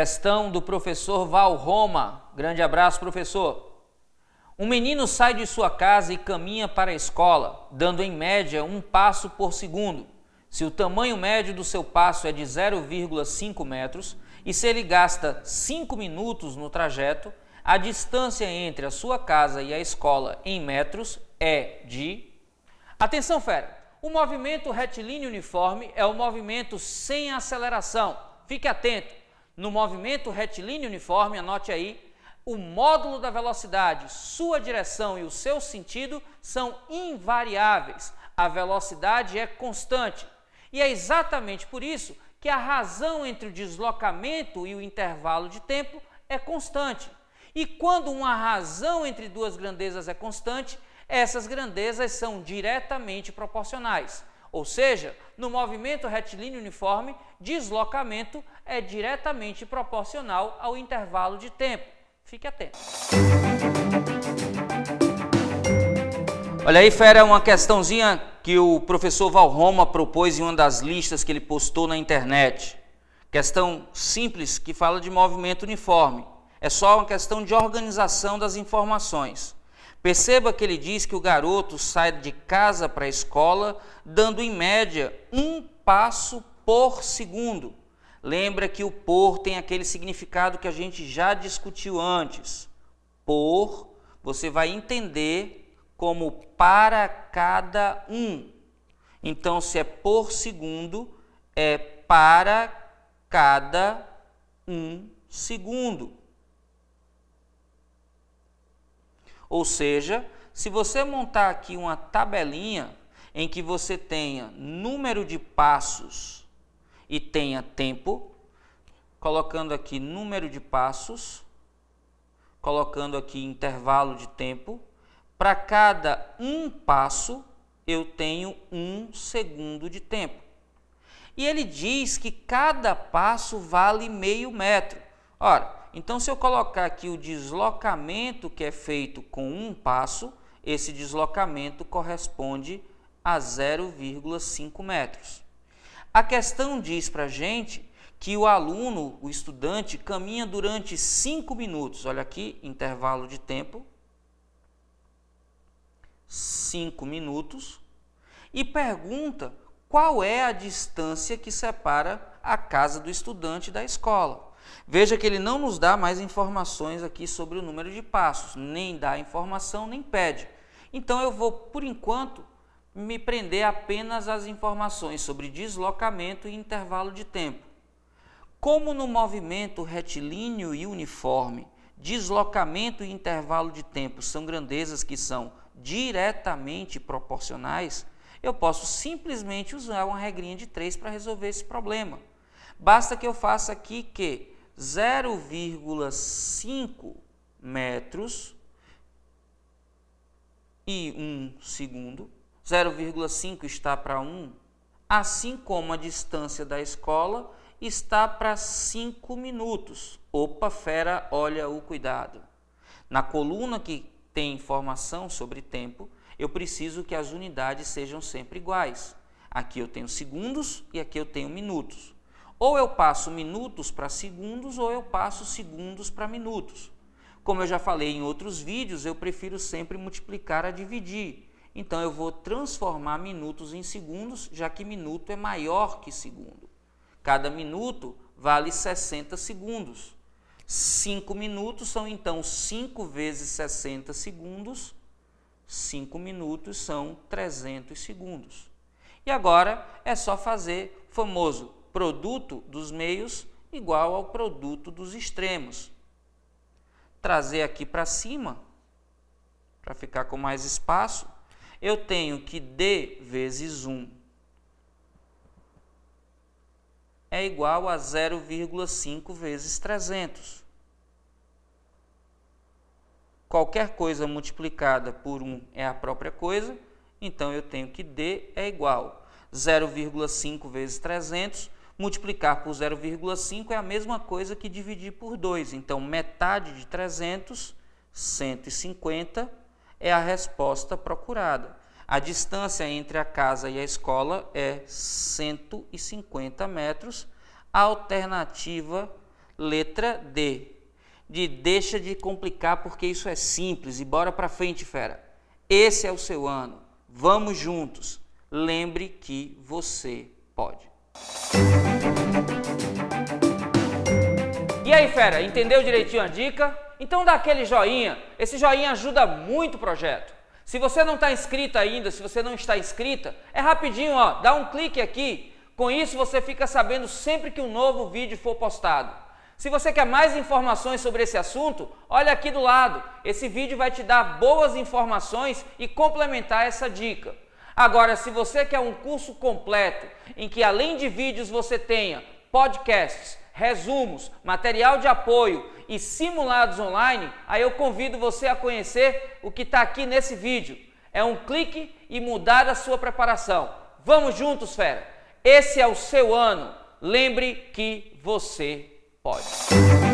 Questão do professor Val Roma. Grande abraço, professor. Um menino sai de sua casa e caminha para a escola, dando em média um passo por segundo. Se o tamanho médio do seu passo é de 0,5 metros e se ele gasta 5 minutos no trajeto, a distância entre a sua casa e a escola em metros é de. Atenção, fera! O movimento retilíneo uniforme é o movimento sem aceleração. Fique atento! no movimento retilíneo uniforme, anote aí, o módulo da velocidade, sua direção e o seu sentido são invariáveis. A velocidade é constante. E é exatamente por isso que a razão entre o deslocamento e o intervalo de tempo é constante. E quando uma razão entre duas grandezas é constante, essas grandezas são diretamente proporcionais. Ou seja, no movimento retilíneo uniforme, deslocamento é diretamente proporcional ao intervalo de tempo. Fique atento. Olha aí, Fera, é uma questãozinha que o professor Valroma propôs em uma das listas que ele postou na internet. Questão simples que fala de movimento uniforme. É só uma questão de organização das informações. Perceba que ele diz que o garoto sai de casa para a escola dando em média um passo por segundo. Lembra que o por tem aquele significado que a gente já discutiu antes. Por, você vai entender como para cada um. Então, se é por segundo, é para cada um segundo. Ou seja, se você montar aqui uma tabelinha em que você tenha número de passos e tenha tempo, colocando aqui número de passos, colocando aqui intervalo de tempo, para cada um passo eu tenho um segundo de tempo. E ele diz que cada passo vale meio metro. Ora, então, se eu colocar aqui o deslocamento que é feito com um passo, esse deslocamento corresponde a 0,5 metros. A questão diz para a gente que o aluno, o estudante, caminha durante 5 minutos. Olha aqui, intervalo de tempo. 5 minutos. E pergunta qual é a distância que separa a casa do estudante da escola. Veja que ele não nos dá mais informações aqui sobre o número de passos, nem dá informação, nem pede. Então eu vou, por enquanto, me prender apenas às informações sobre deslocamento e intervalo de tempo. Como no movimento retilíneo e uniforme, deslocamento e intervalo de tempo são grandezas que são diretamente proporcionais, eu posso simplesmente usar uma regrinha de 3 para resolver esse problema. Basta que eu faça aqui que 0,5 metros e 1 segundo. 0,5 está para 1, assim como a distância da escola está para 5 minutos. Opa, fera, olha o cuidado. Na coluna que tem informação sobre tempo, eu preciso que as unidades sejam sempre iguais. Aqui eu tenho segundos e aqui eu tenho minutos. Ou eu passo minutos para segundos ou eu passo segundos para minutos. Como eu já falei em outros vídeos, eu prefiro sempre multiplicar a dividir. Então eu vou transformar minutos em segundos, já que minuto é maior que segundo. Cada minuto vale 60 segundos. 5 minutos são então 5 vezes 60 segundos. 5 minutos são 300 segundos. E agora é só fazer famoso produto dos meios igual ao produto dos extremos. Trazer aqui para cima, para ficar com mais espaço, eu tenho que D vezes 1 é igual a 0,5 vezes 300. Qualquer coisa multiplicada por 1 é a própria coisa, então eu tenho que D é igual 0,5 vezes 300 Multiplicar por 0,5 é a mesma coisa que dividir por 2. Então, metade de 300, 150, é a resposta procurada. A distância entre a casa e a escola é 150 metros. Alternativa letra D. De deixa de complicar porque isso é simples e bora para frente, fera. Esse é o seu ano. Vamos juntos. Lembre que você pode. E aí, fera, entendeu direitinho a dica? Então dá aquele joinha. Esse joinha ajuda muito o projeto. Se você não está inscrito ainda, se você não está inscrita, é rapidinho, ó, dá um clique aqui. Com isso você fica sabendo sempre que um novo vídeo for postado. Se você quer mais informações sobre esse assunto, olha aqui do lado. Esse vídeo vai te dar boas informações e complementar essa dica. Agora, se você quer um curso completo em que além de vídeos você tenha podcasts, resumos, material de apoio e simulados online, aí eu convido você a conhecer o que está aqui nesse vídeo. É um clique e mudar a sua preparação. Vamos juntos, fera! Esse é o seu ano. Lembre que você pode.